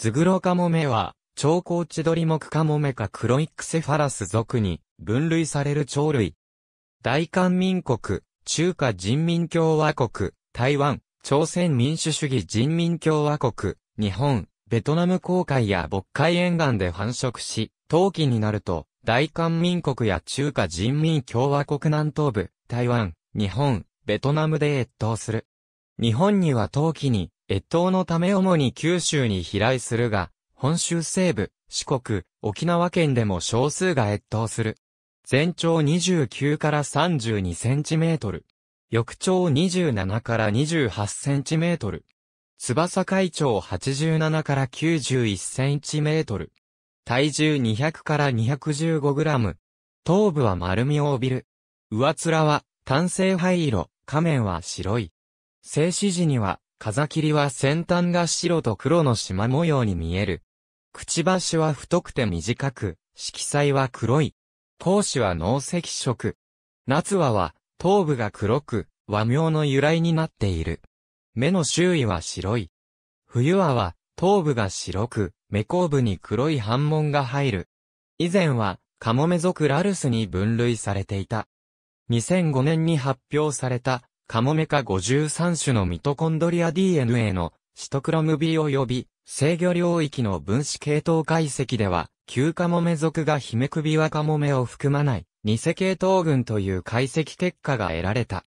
ズグロカモメは、超高地モ目カモメかクロイクセファラス属に分類される鳥類。大韓民国、中華人民共和国、台湾、朝鮮民主主義人民共和国、日本、ベトナム公海や渤海沿岸で繁殖し、冬季になると、大韓民国や中華人民共和国南東部、台湾、日本、ベトナムで越冬する。日本には冬季に越冬のため主に九州に飛来するが、本州西部、四国、沖縄県でも少数が越冬する。全長29から32センチメートル。翼長27から28センチメートル。翼海長87から91センチメートル。体重200から215グラム。頭部は丸みを帯びる。上面は単性灰色、仮面は白い。静止時には風切りは先端が白と黒の縞模様に見える。くちばしは太くて短く、色彩は黒い。頭子は脳赤色。夏和は頭部が黒く、和名の由来になっている。目の周囲は白い。冬和は頭部が白く、目後部に黒い斑紋が入る。以前はカモメ族ラルスに分類されていた。2005年に発表されたカモメ科53種のミトコンドリア DNA のシトクロム B 及び制御領域の分子系統解析では、旧カモメ属がヒメクビワカモメを含まない偽系統群という解析結果が得られた。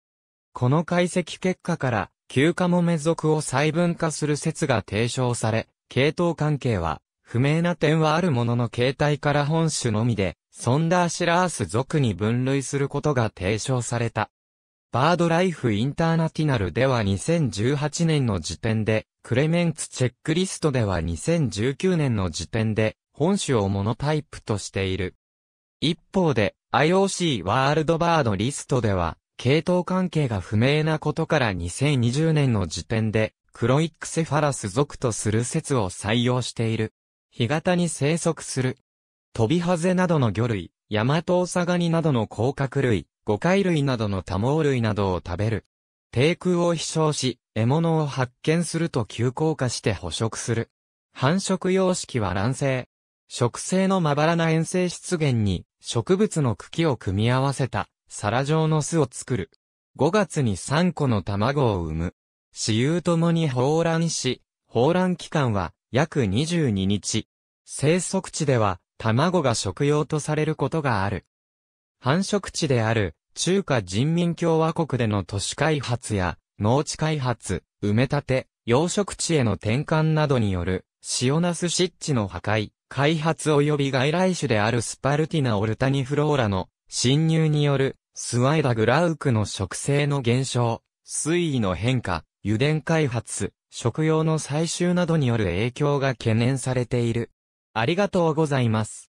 この解析結果から、旧カモメ属を細分化する説が提唱され、系統関係は不明な点はあるものの形態から本種のみで、ソンダーシラース属に分類することが提唱された。バードライフインターナティナルでは2018年の時点で、クレメンツチェックリストでは2019年の時点で、本種をモノタイプとしている。一方で、IOC ワールドバードリストでは、系統関係が不明なことから2020年の時点で、クロイックセファラス属とする説を採用している。干潟に生息する。トビハゼなどの魚類、ヤマトオサガニなどの甲殻類、五海類などの多毛類などを食べる。低空を飛翔し、獲物を発見すると急降下して捕食する。繁殖様式は卵生。植生のまばらな遠征出現に植物の茎を組み合わせた皿状の巣を作る。5月に3個の卵を産む。死雄ともに放卵し、放卵期間は約22日。生息地では卵が食用とされることがある。繁殖地である中華人民共和国での都市開発や農地開発、埋め立て、養殖地への転換などによる塩ナス湿地の破壊、開発及び外来種であるスパルティナ・オルタニフローラの侵入によるスワイダ・グラウクの植生の減少、水位の変化、油田開発、食用の採集などによる影響が懸念されている。ありがとうございます。